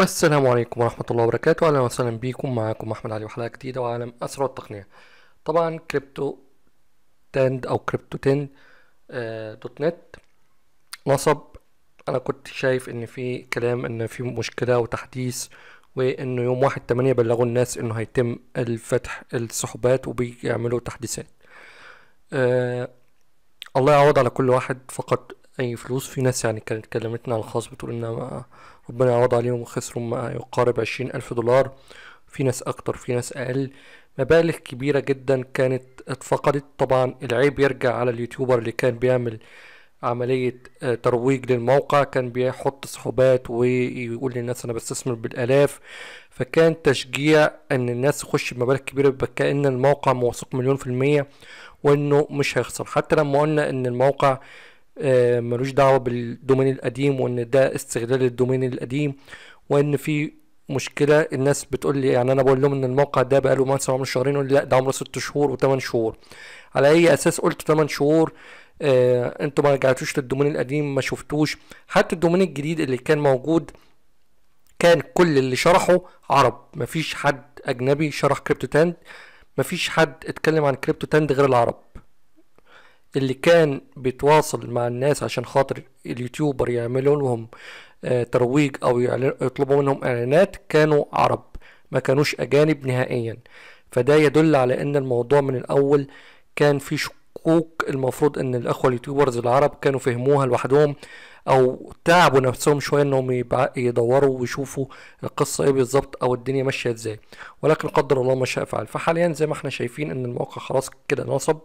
السلام عليكم ورحمة الله وبركاته أهلا وسهلا بيكم معاكم أحمد علي وحلقة جديدة وعالم أسرع التقنية طبعا كريبتو تند أو كريبتو تند آه، دوت نت نصب أنا كنت شايف إن في كلام إن في مشكلة وتحديث وإنه يوم واحد تمانية بلغوا الناس إنه هيتم الفتح السحبات وبيعملوا تحديثات أه الله يعوض على كل واحد فقط اي فلوس في ناس يعني كانت كلمتنا على الخاص بتقول ان ربنا يعوض عليهم وخسروا ما يقارب عشرين الف دولار في ناس اكتر في ناس اقل مبالغ كبيرة جدا كانت اتفقدت طبعا العيب يرجع على اليوتيوبر اللي كان بيعمل عملية آه، ترويج للموقع كان بيحط صحوبات ويقول للناس أنا بستثمر بالآلاف فكان تشجيع أن الناس تخش بمبالغ كبيرة كأن الموقع موثوق مليون في المية وأنه مش هيخسر حتى لما قلنا أن الموقع آه، ملوش دعوه بالدومين القديم وان ده استغلال الدومين القديم وان في مشكله الناس بتقول لي يعني انا بقول لهم ان الموقع ده بقاله مثلا عمره شهرين يقول لي لا ده عمره ست شهور وثمان شهور على اي اساس قلت ثمان شهور آه انتوا ما رجعتوش للدومين القديم ما شفتوش حتى الدومين الجديد اللي كان موجود كان كل اللي شرحه عرب مفيش حد اجنبي شرح كريبتو تاند مفيش حد اتكلم عن كريبتو تاند غير العرب اللي كان بيتواصل مع الناس عشان خاطر اليوتيوبر يعملوا لهم آه، ترويج او يطلبوا منهم اعلانات كانوا عرب ما كانوش اجانب نهائيا فده يدل على ان الموضوع من الاول كان فيه شكوك المفروض ان الاخوه اليوتيوبرز العرب كانوا فهموها لوحدهم او تعبوا نفسهم شويه انهم يدوروا ويشوفوا القصه ايه بالظبط او الدنيا ماشيه ازاي ولكن قدر الله ما شاء فعل فحاليا زي ما احنا شايفين ان الموقع خلاص كده نصب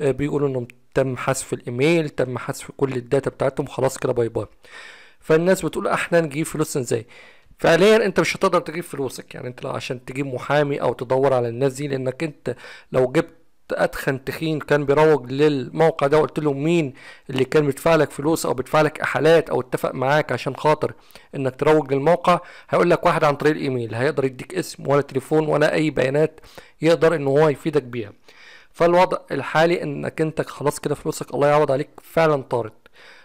آه، بيقولوا انهم تم حذف الايميل تم حذف كل الداتا بتاعتهم خلاص كده باي باي فالناس بتقول احنا نجيب فلوسنا ازاي فعليا انت مش هتقدر تجيب فلوسك يعني انت لو عشان تجيب محامي او تدور على الناس دي لانك انت لو جبت ادخن تخين كان بيروج للموقع ده وقلت له مين اللي كان بيدفع لك فلوس او بيدفع لك احالات او اتفق معاك عشان خاطر انك تروج للموقع هيقول لك واحد عن طريق الايميل هيقدر يديك اسم ولا تليفون ولا اي بيانات يقدر ان هو يفيدك بيها فالوضع الحالي انك انت خلاص كده فلوسك الله يعوض عليك فعلا طارت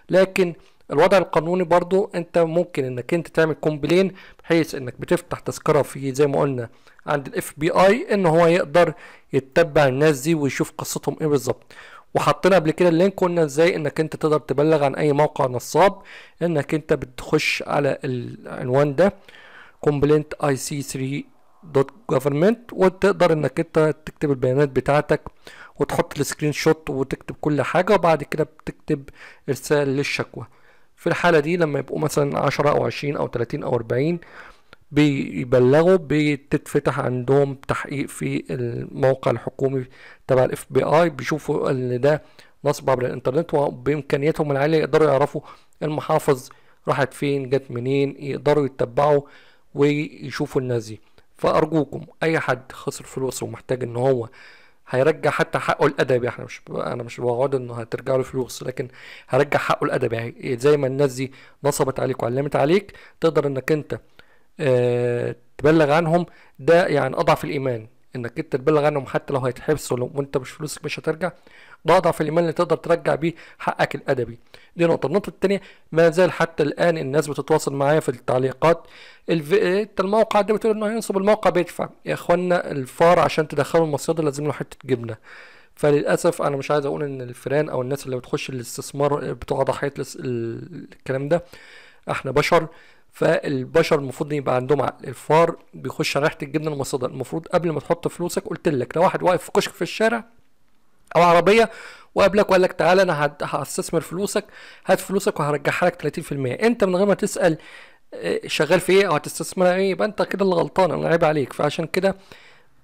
لكن الوضع القانوني برضو انت ممكن انك انت تعمل كومبلين بحيث انك بتفتح تذكره في زي ما قلنا عند الاف بي اي ان هو يقدر يتبع الناس دي ويشوف قصتهم ايه بالظبط وحطينا قبل كده اللينك قلنا ازاي انك انت تقدر تبلغ عن اي موقع نصاب انك انت بتخش على العنوان ده complaint ic3 دوت جوفرمنت وتقدر انك انت تكتب البيانات بتاعتك وتحط السكرين شوت وتكتب كل حاجة وبعد كده بتكتب ارسال للشكوى في الحالة دي لما يبقوا مثلا عشرة او عشرين او تلاتين او اربعين بيبلغوا بتتفتح عندهم تحقيق في الموقع الحكومي تبع الاف بي اي بيشوفوا ان ده نصب عبر الانترنت وبامكانياتهم العالية يقدروا يعرفوا المحافظ راحت فين جت منين يقدروا يتبعوا ويشوفوا الناس دي فارجوكم اي حد خسر فلوسه ومحتاج ان هو هيرجع حتى حقه الادبي يعني احنا مش انا مش بوعد انه هترجع له فلوس لكن هرجع حقه الادبي يعني زي ما الناس دي نصبت عليك وعلمت عليك تقدر انك انت اه تبلغ عنهم ده يعني اضعف الايمان انك انت تبلغ عنهم حتى لو هيتحبسوا وانت مش فلوسك مش هترجع ده اضعف الايمان اللي تقدر ترجع بيه حقك الادبي دي نقطه النقطه الثانيه ما زال حتى الان الناس بتتواصل معايا في التعليقات انت الموقع ده بتقول انه هينصب الموقع بيدفع يا اخوانا الفار عشان تدخله المصيده لازم له حته جبنه فللاسف انا مش عايز اقول ان الفيران او الناس اللي بتخش الاستثمار بتوع ضحيه الكلام ده احنا بشر فالبشر المفروض يبقى عندهم عقل الفار بيخش على ريحه الجبنه المصيدة المفروض قبل ما تحط فلوسك قلت لك لو واحد واقف في كشك في الشارع او عربيه وقابلك وقال لك تعالى انا هستثمر فلوسك هات فلوسك وهرجعها لك 30% انت من غير ما تسال آه، شغال في ايه او هتستثمر ايه يبقى انت كده اللي غلطان انا عيب عليك فعشان كده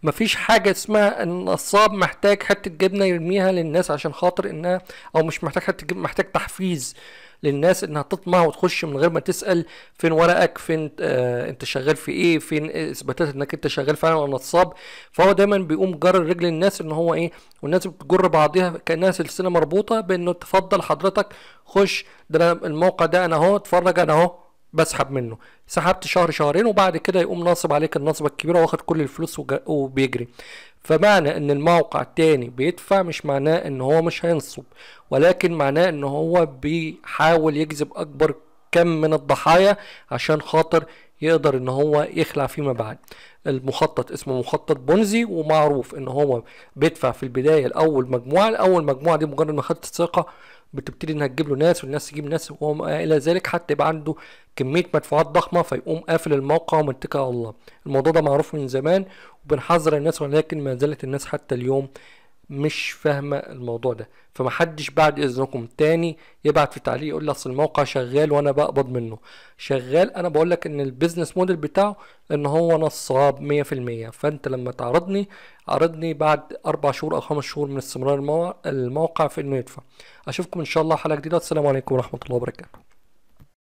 مفيش حاجة اسمها النصاب محتاج حتة جبنة يرميها للناس عشان خاطر انها او مش محتاج حتة جبنة محتاج تحفيز للناس انها تطمع وتخش من غير ما تسأل فين ورقك فين آه انت شغال في ايه فين اثباتات انك انت شغال فعلا ولا نصاب فهو دايما بيقوم جر رجل الناس ان هو ايه والناس بتجر بعضها كانها سلسلة مربوطة بانه تفضل حضرتك خش ده الموقع ده انا اهو اتفرج انا اهو بسحب منه سحبت شهر شهرين وبعد كده يقوم ناصب عليك النصبة الكبيرة واخد كل الفلوس وبيجري فمعنى ان الموقع التاني بيدفع مش معناه ان هو مش هينصب ولكن معناه ان هو بيحاول يجذب اكبر كم من الضحايا عشان خاطر يقدر ان هو يخلع فيما بعد المخطط اسمه مخطط بونزي ومعروف ان هو بيدفع في البدايه لاول مجموعه الاول مجموعه دي مجرد ما خدت ثقه بتبتدي انها تجيب له ناس والناس تجيب ناس وما الى ذلك حتى يبقى عنده كميه مدفوعات ضخمه فيقوم قافل الموقع ومتكل على الله الموضوع ده معروف من زمان وبنحذر الناس ولكن ما زالت الناس حتى اليوم مش فاهمه الموضوع ده فمحدش بعد اذنكم تاني يبعت في تعليق يقول لي اصل الموقع شغال وانا بقبض منه شغال انا بقول لك ان البيزنس موديل بتاعه ان هو نصاب 100% فانت لما تعرضني عرضني بعد اربع شهور او خمس شهور من استمرار الموقع في انه يدفع اشوفكم ان شاء الله حلقه جديده السلام عليكم ورحمه الله وبركاته